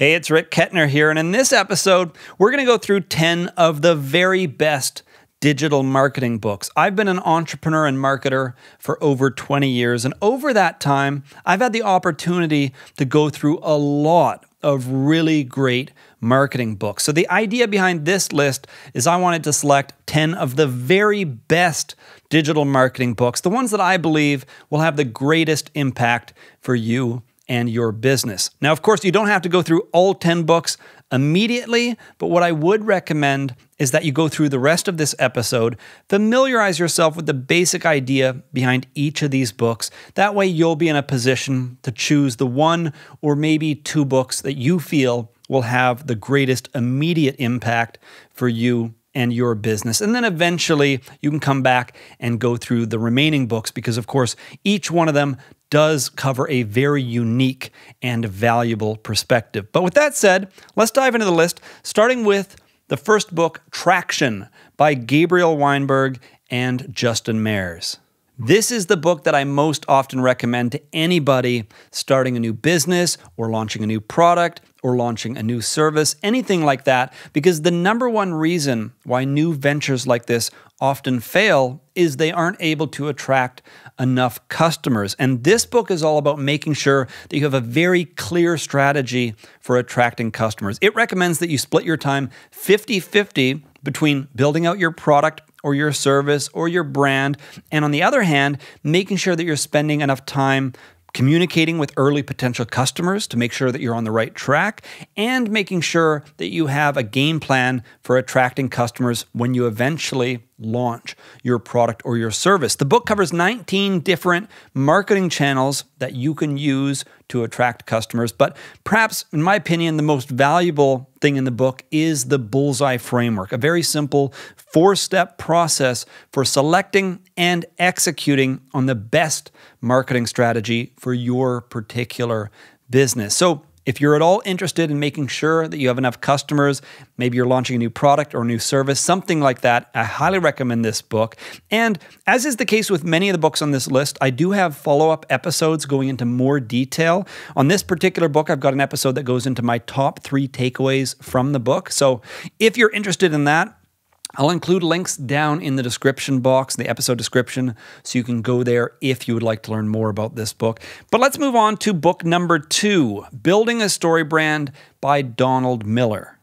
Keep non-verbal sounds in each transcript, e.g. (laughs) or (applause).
Hey, it's Rick Kettner here, and in this episode, we're going to go through 10 of the very best digital marketing books. I've been an entrepreneur and marketer for over 20 years, and over that time, I've had the opportunity to go through a lot of really great marketing books. So, the idea behind this list is I wanted to select 10 of the very best digital marketing books, the ones that I believe will have the greatest impact for you and your business. Now, of course, you don't have to go through all 10 books immediately, but what I would recommend is that you go through the rest of this episode, familiarize yourself with the basic idea behind each of these books. That way, you'll be in a position to choose the one or maybe two books that you feel will have the greatest immediate impact for you and your business. And then eventually you can come back and go through the remaining books because, of course, each one of them does cover a very unique and valuable perspective. But with that said, let's dive into the list, starting with the first book, Traction, by Gabriel Weinberg and Justin Mares. This is the book that I most often recommend to anybody starting a new business or launching a new product or launching a new service, anything like that, because the number one reason why new ventures like this often fail is they aren't able to attract enough customers. And this book is all about making sure that you have a very clear strategy for attracting customers. It recommends that you split your time 50 50 between building out your product or your service or your brand. And on the other hand, making sure that you're spending enough time communicating with early potential customers to make sure that you're on the right track, and making sure that you have a game plan for attracting customers when you eventually launch your product or your service. The book covers 19 different marketing channels that you can use to attract customers. But perhaps, in my opinion, the most valuable thing in the book is the bullseye framework, a very simple four step process for selecting and executing on the best marketing strategy for your particular business. So, if you're at all interested in making sure that you have enough customers, maybe you're launching a new product or a new service, something like that, I highly recommend this book. And as is the case with many of the books on this list, I do have follow up episodes going into more detail. On this particular book, I've got an episode that goes into my top three takeaways from the book. So if you're interested in that, I'll include links down in the description box, the episode description, so you can go there if you would like to learn more about this book. But let's move on to book number two Building a Story Brand by Donald Miller.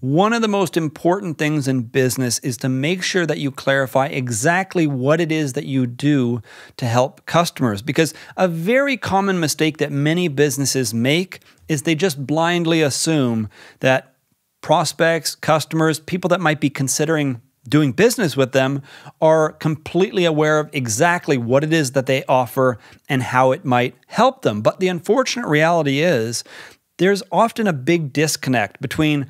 One of the most important things in business is to make sure that you clarify exactly what it is that you do to help customers. Because a very common mistake that many businesses make is they just blindly assume that prospects, customers, people that might be considering doing business with them are completely aware of exactly what it is that they offer and how it might help them. But the unfortunate reality is there's often a big disconnect between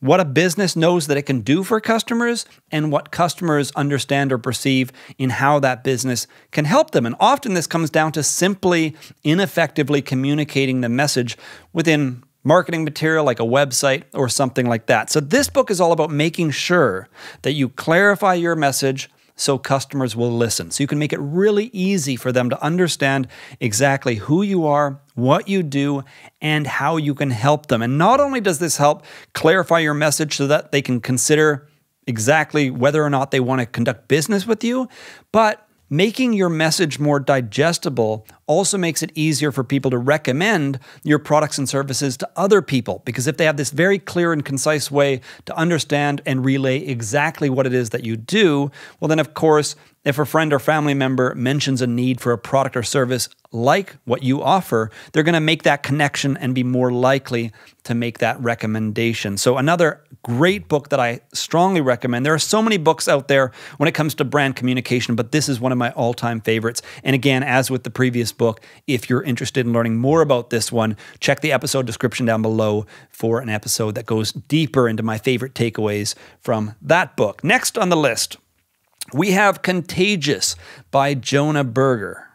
what a business knows that it can do for customers and what customers understand or perceive in how that business can help them. And often this comes down to simply ineffectively communicating the message within marketing material like a website or something like that. So, this book is all about making sure that you clarify your message so customers will listen. So, you can make it really easy for them to understand exactly who you are, what you do, and how you can help them. And not only does this help clarify your message so that they can consider exactly whether or not they want to conduct business with you, but making your message more digestible also makes it easier for people to recommend your products and services to other people because if they have this very clear and concise way to understand and relay exactly what it is that you do, well, then of course, if a friend or family member mentions a need for a product or service like what you offer, they're going to make that connection and be more likely to make that recommendation. So, another great book that I strongly recommend. There are so many books out there when it comes to brand communication, but this is one of my all time favorites. And again, as with the previous book. If you're interested in learning more about this one, check the episode description down below for an episode that goes deeper into my favorite takeaways from that book. Next on the list, we have Contagious by Jonah Berger.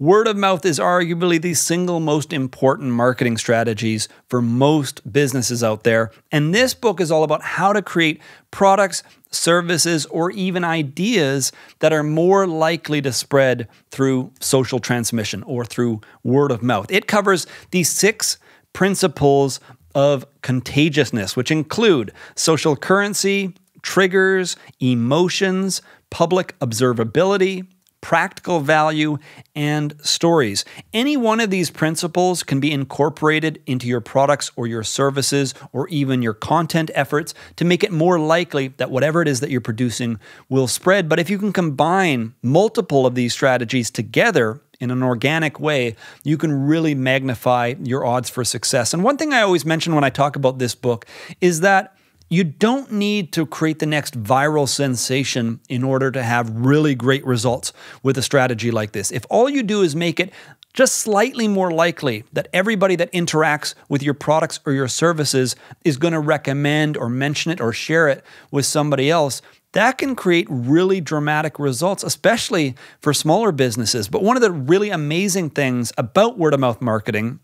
Word of mouth is arguably the single most important marketing strategies for most businesses out there. And this book is all about how to create products, services, or even ideas that are more likely to spread through social transmission or through word of mouth. It covers the six principles of contagiousness, which include social currency, triggers, emotions, public observability, practical value, and stories. Any one of these principles can be incorporated into your products or your services or even your content efforts to make it more likely that whatever it is that you're producing will spread. But if you can combine multiple of these strategies together, in an organic way, you can really magnify your odds for success. And one thing I always mention when I talk about this book is that you don't need to create the next viral sensation in order to have really great results with a strategy like this. If all you do is make it just slightly more likely that everybody that interacts with your products or your services is going to recommend or mention it or share it with somebody else, that can create really dramatic results, especially for smaller businesses. But one of the really amazing things about word of mouth marketing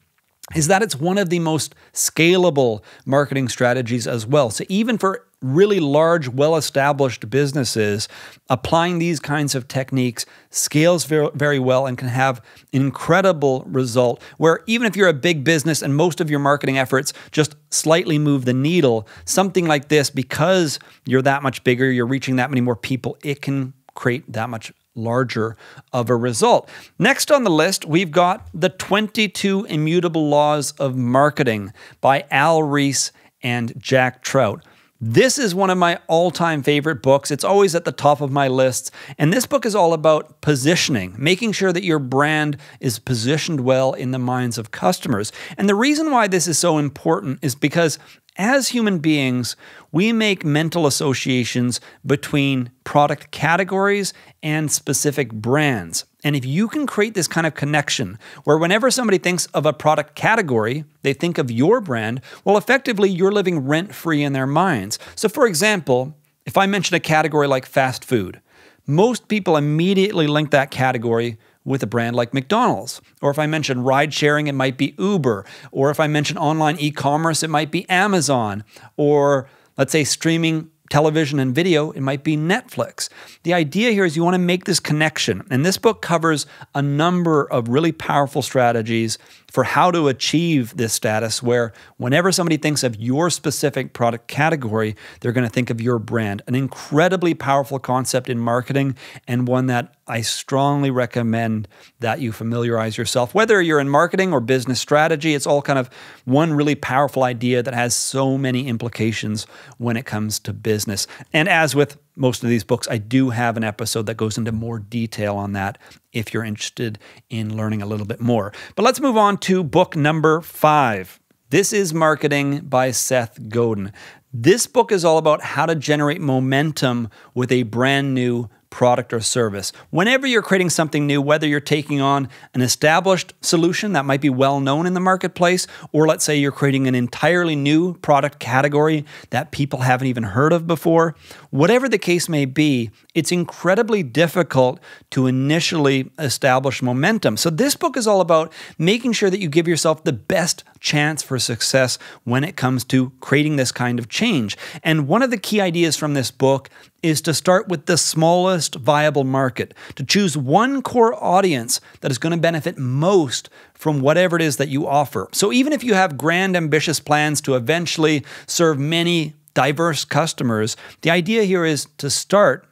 is that it's one of the most scalable marketing strategies as well. So even for really large, well established businesses, applying these kinds of techniques scales very, well and can have an incredible result. Where even if you're a big business and most of your marketing efforts just slightly move the needle, something like this, because you're that much bigger, you're reaching that many more people, it can create that much larger of a result. Next on the list, we've got The 22 Immutable Laws of Marketing by Al Reese and Jack Trout. This is one of my all time favorite books. It's always at the top of my lists. And this book is all about positioning, making sure that your brand is positioned well in the minds of customers. And the reason why this is so important is because as human beings, we make mental associations between product categories and specific brands. And if you can create this kind of connection where whenever somebody thinks of a product category, they think of your brand, well, effectively, you're living rent free in their minds. So, for example, if I mention a category like fast food, most people immediately link that category with a brand like McDonald's. Or if I mention ride sharing, it might be Uber. Or if I mention online e commerce, it might be Amazon. Or let's say streaming television and video, it might be Netflix. The idea here is you want to make this connection. And this book covers a number of really powerful strategies for how to achieve this status where whenever somebody thinks of your specific product category, they're going to think of your brand. An incredibly powerful concept in marketing and one that I strongly recommend that you familiarize yourself, whether you're in marketing or business strategy. It's all kind of one really powerful idea that has so many implications when it comes to business. And as with most of these books, I do have an episode that goes into more detail on that if you're interested in learning a little bit more. But let's move on to book number five. This is Marketing by Seth Godin. This book is all about how to generate momentum with a brand new product or service. Whenever you're creating something new, whether you're taking on an established solution that might be well known in the marketplace, or let's say you're creating an entirely new product category that people haven't even heard of before, whatever the case may be, it's incredibly difficult to initially establish momentum. So, this book is all about making sure that you give yourself the best chance for success when it comes to creating this kind of change. And one of the key ideas from this book is to start with the smallest viable market, to choose one core audience that is going to benefit most from whatever it is that you offer. So even if you have grand, ambitious plans to eventually serve many diverse customers, the idea here is to start,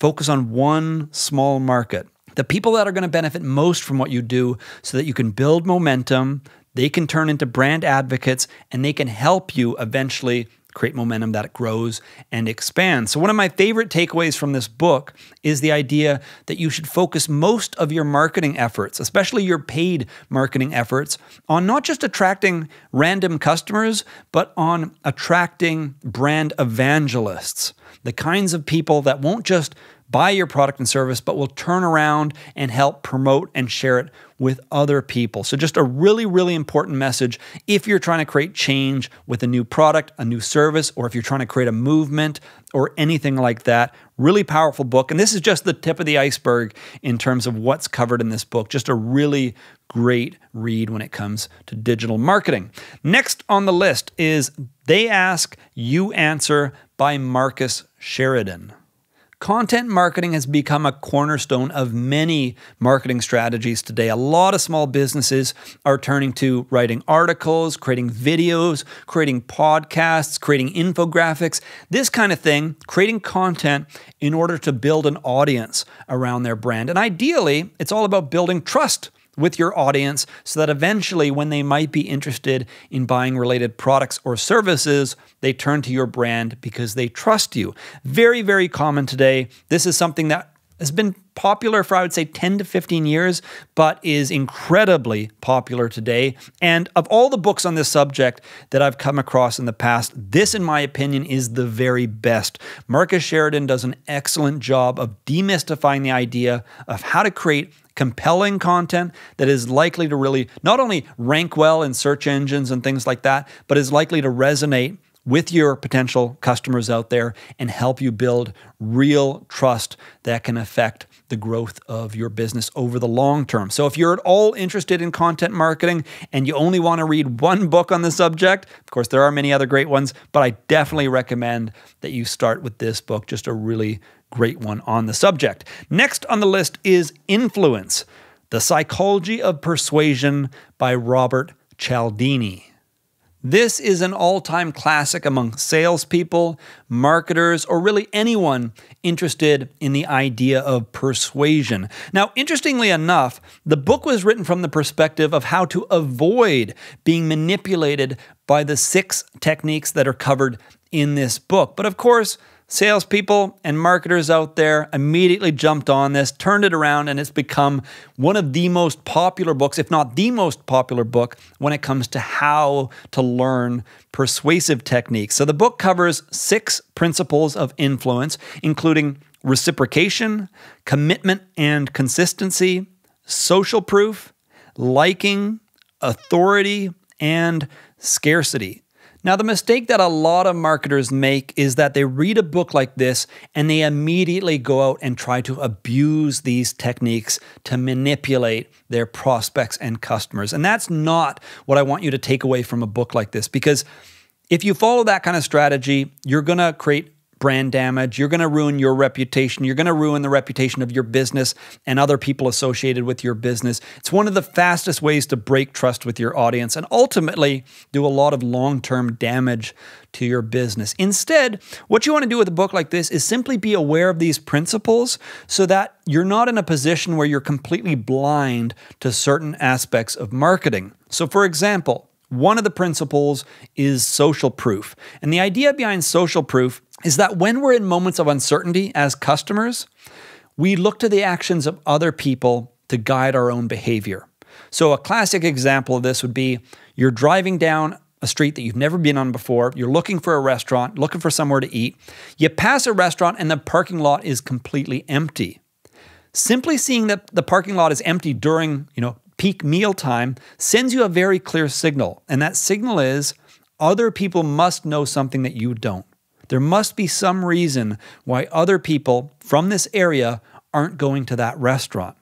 focus on one small market the people that are going to benefit most from what you do so that you can build momentum they can turn into brand advocates and they can help you eventually create momentum that grows and expands. So, one of my favorite takeaways from this book is the idea that you should focus most of your marketing efforts, especially your paid marketing efforts, on not just attracting random customers, but on attracting brand evangelists, the kinds of people that won't just buy your product and service, but will turn around and help promote and share it with other people. So, just a really, really important message if you're trying to create change with a new product, a new service, or if you're trying to create a movement or anything like that. Really powerful book. And this is just the tip of the iceberg in terms of what's covered in this book. Just a really great read when it comes to digital marketing. Next on the list is They Ask, You Answer by Marcus Sheridan. Content marketing has become a cornerstone of many marketing strategies today. A lot of small businesses are turning to writing articles, creating videos, creating podcasts, creating infographics, this kind of thing, creating content in order to build an audience around their brand. And ideally, it's all about building trust with your audience so that eventually, when they might be interested in buying related products or services, they turn to your brand because they trust you. Very, very common today. This is something that has been popular for, I would say, 10 to 15 years, but is incredibly popular today. And of all the books on this subject that I've come across in the past, this, in my opinion, is the very best. Marcus Sheridan does an excellent job of demystifying the idea of how to create compelling content that is likely to really not only rank well in search engines and things like that, but is likely to resonate with your potential customers out there and help you build real trust that can affect the growth of your business over the long term. So, if you're at all interested in content marketing and you only want to read one book on the subject, of course, there are many other great ones, but I definitely recommend that you start with this book, just a really great one on the subject. Next on the list is Influence The Psychology of Persuasion by Robert Cialdini. This is an all time classic among salespeople, marketers, or really anyone interested in the idea of persuasion. Now, interestingly enough, the book was written from the perspective of how to avoid being manipulated by the six techniques that are covered in this book. But of course, Salespeople and marketers out there immediately jumped on this, turned it around, and it's become one of the most popular books, if not the most popular book, when it comes to how to learn persuasive techniques. So the book covers six principles of influence, including reciprocation, commitment and consistency, social proof, liking, authority, and scarcity. Now, the mistake that a lot of marketers make is that they read a book like this and they immediately go out and try to abuse these techniques to manipulate their prospects and customers. And that's not what I want you to take away from a book like this because if you follow that kind of strategy, you're going to create brand damage. You're going to ruin your reputation. You're going to ruin the reputation of your business and other people associated with your business. It's one of the fastest ways to break trust with your audience and ultimately do a lot of long term damage to your business. Instead, what you want to do with a book like this is simply be aware of these principles so that you're not in a position where you're completely blind to certain aspects of marketing. So, for example, one of the principles is social proof. And the idea behind social proof is that when we're in moments of uncertainty as customers, we look to the actions of other people to guide our own behavior. So, a classic example of this would be you're driving down a street that you've never been on before, you're looking for a restaurant, looking for somewhere to eat. You pass a restaurant, and the parking lot is completely empty simply seeing that the parking lot is empty during you know peak meal time sends you a very clear signal. And that signal is other people must know something that you don't. There must be some reason why other people from this area aren't going to that restaurant.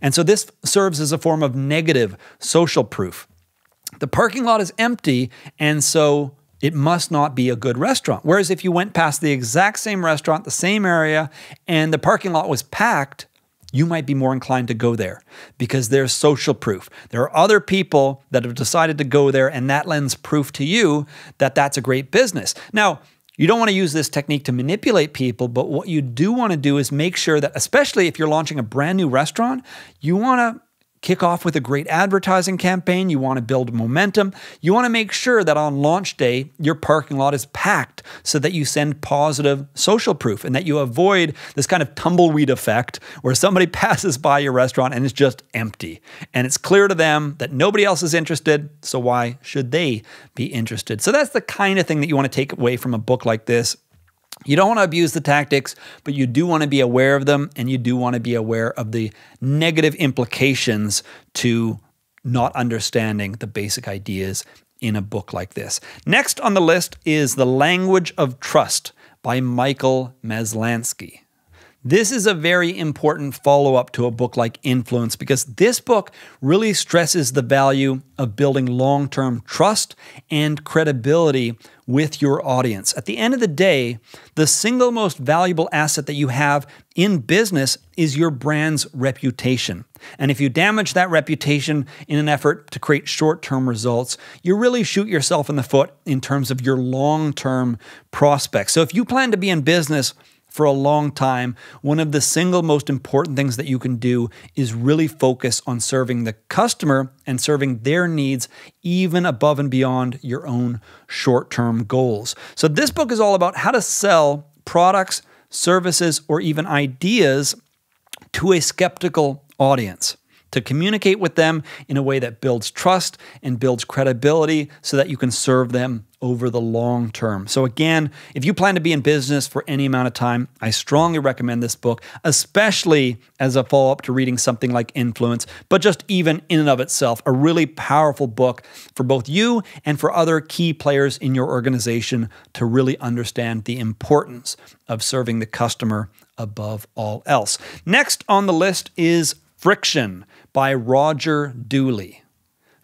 And so this serves as a form of negative social proof. The parking lot is empty, and so it must not be a good restaurant. Whereas if you went past the exact same restaurant, the same area, and the parking lot was packed, you might be more inclined to go there because there's social proof. There are other people that have decided to go there, and that lends proof to you that that's a great business. Now, you don't want to use this technique to manipulate people, but what you do want to do is make sure that, especially if you're launching a brand new restaurant, you want to kick off with a great advertising campaign, you want to build momentum, you want to make sure that on launch day, your parking lot is packed so that you send positive social proof and that you avoid this kind of tumbleweed effect where somebody (laughs) passes by your restaurant and it's just empty. And it's clear to them that nobody else is interested, so why should they be interested? So that's the kind of thing that you want to take away from a book like this you don't want to abuse the tactics, but you do want to be aware of them and you do want to be aware of the negative implications to not understanding the basic ideas in a book like this. Next on the list is The Language of Trust by Michael Meslansky. This is a very important follow up to a book like Influence because this book really stresses the value of building long term trust and credibility with your audience. At the end of the day, the single most valuable asset that you have in business is your brand's reputation. And if you damage that reputation in an effort to create short term results, you really shoot yourself in the foot in terms of your long term prospects. So if you plan to be in business, for a long time, one of the single most important things that you can do is really focus on serving the customer and serving their needs even above and beyond your own short term goals. So, this book is all about how to sell products, services, or even ideas to a skeptical audience to communicate with them in a way that builds trust and builds credibility so that you can serve them over the long term. So, again, if you plan to be in business for any amount of time, I strongly recommend this book, especially as a follow up to reading something like Influence, but just even in and of itself, a really powerful book for both you and for other key players in your organization to really understand the importance of serving the customer above all else. Next on the list is Friction by Roger Dooley.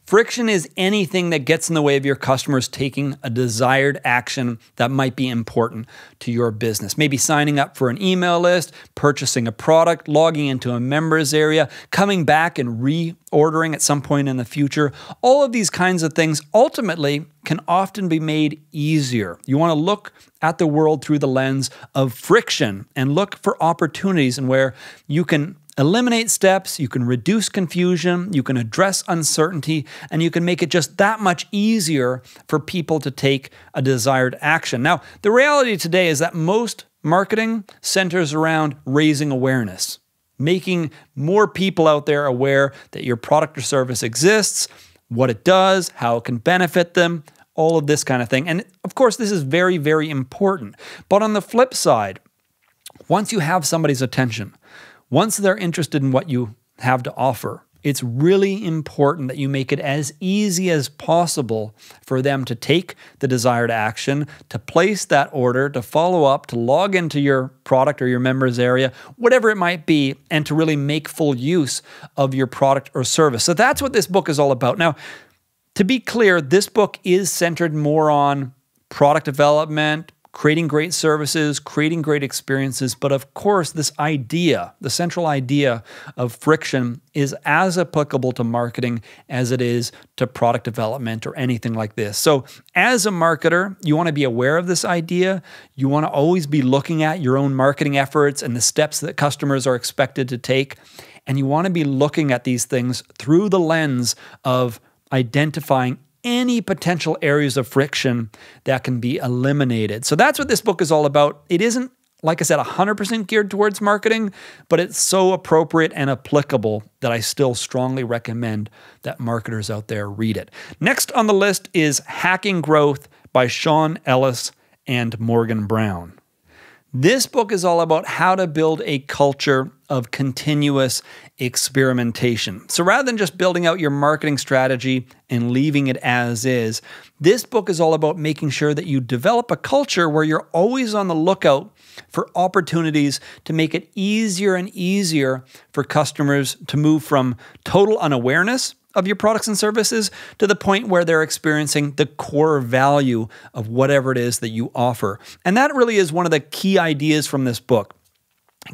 Friction is anything that gets in the way of your customers taking a desired action that might be important to your business. Maybe signing up for an email list, purchasing a product, logging into a members area, coming back and reordering at some point in the future. All of these kinds of things ultimately can often be made easier. You want to look at the world through the lens of friction and look for opportunities and where you can eliminate steps, you can reduce confusion, you can address uncertainty, and you can make it just that much easier for people to take a desired action. Now, the reality today is that most marketing centers around raising awareness, making more people out there aware that your product or service exists, what it does, how it can benefit them. All of this kind of thing. And of course, this is very, very important. But on the flip side, once you have somebody's attention, once they're interested in what you have to offer, it's really important that you make it as easy as possible for them to take the desired action, to place that order, to follow up, to log into your product or your members area, whatever it might be, and to really make full use of your product or service. So that's what this book is all about. Now, to be clear, this book is centered more on product development, creating great services, creating great experiences. But of course, this idea, the central idea of friction, is as applicable to marketing as it is to product development or anything like this. So, as a marketer, you want to be aware of this idea. You want to always be looking at your own marketing efforts and the steps that customers are expected to take. And you want to be looking at these things through the lens of identifying any potential areas of friction that can be eliminated. So that's what this book is all about. It isn't like I said, 100% geared towards marketing, but it's so appropriate and applicable that I still strongly recommend that marketers out there read it. Next on the list is Hacking Growth by Sean Ellis and Morgan Brown. This book is all about how to build a culture of continuous experimentation. So rather than just building out your marketing strategy and leaving it as is, this book is all about making sure that you develop a culture where you're always on the lookout for opportunities to make it easier and easier for customers to move from total unawareness of your products and services to the point where they're experiencing the core value of whatever it is that you offer. And that really is one of the key ideas from this book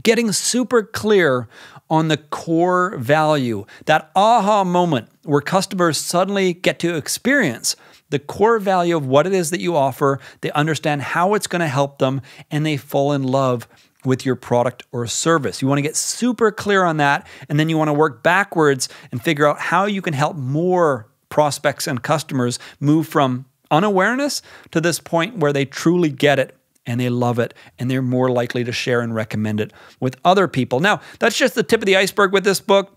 getting super clear on the core value, that aha moment where customers suddenly get to experience the core value of what it is that you offer, they understand how it's going to help them, and they fall in love with your product or service. You want to get super clear on that, and then you want to work backwards and figure out how you can help more prospects and customers move from unawareness to this point where they truly get it and they love it and they're more likely to share and recommend it with other people. Now, that's just the tip of the iceberg with this book.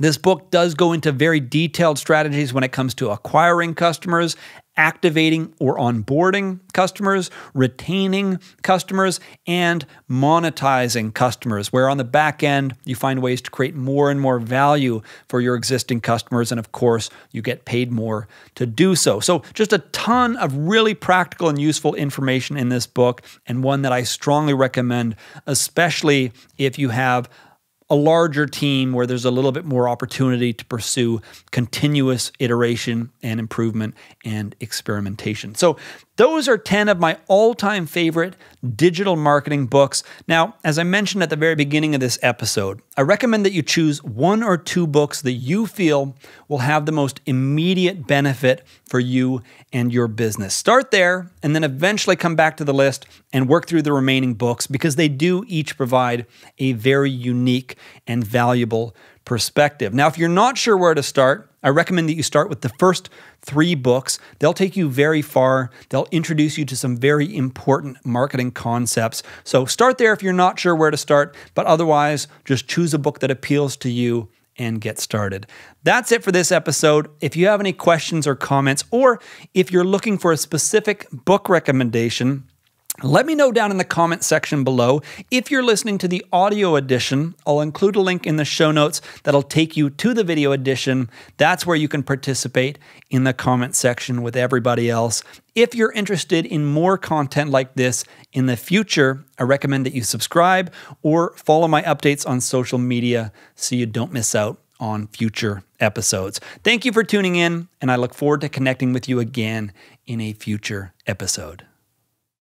This book does go into very detailed strategies when it comes to acquiring customers activating or onboarding customers, retaining customers, and monetizing customers, where on the back end, you find ways to create more and more value for your existing customers. And of course, you get paid more to do so. So, just a ton of really practical and useful information in this book, and one that I strongly recommend, especially if you have a larger team where there's a little bit more opportunity to pursue continuous iteration and improvement and experimentation. So those are 10 of my all time favorite digital marketing books. Now, as I mentioned at the very beginning of this episode, I recommend that you choose one or two books that you feel will have the most immediate benefit for you and your business. Start there and then eventually come back to the list and work through the remaining books because they do each provide a very unique and valuable perspective. Now, if you're not sure where to start, I recommend that you start with the first three books. They'll take you very far. They'll introduce you to some very important marketing concepts. So start there if you're not sure where to start, but otherwise, just choose a book that appeals to you and get started. That's it for this episode. If you have any questions or comments, or if you're looking for a specific book recommendation, let me know down in the comment section below. If you're listening to the audio edition, I'll include a link in the show notes that'll take you to the video edition. That's where you can participate in the comment section with everybody else. If you're interested in more content like this in the future, I recommend that you subscribe or follow my updates on social media so you don't miss out on future episodes. Thank you for tuning in, and I look forward to connecting with you again in a future episode.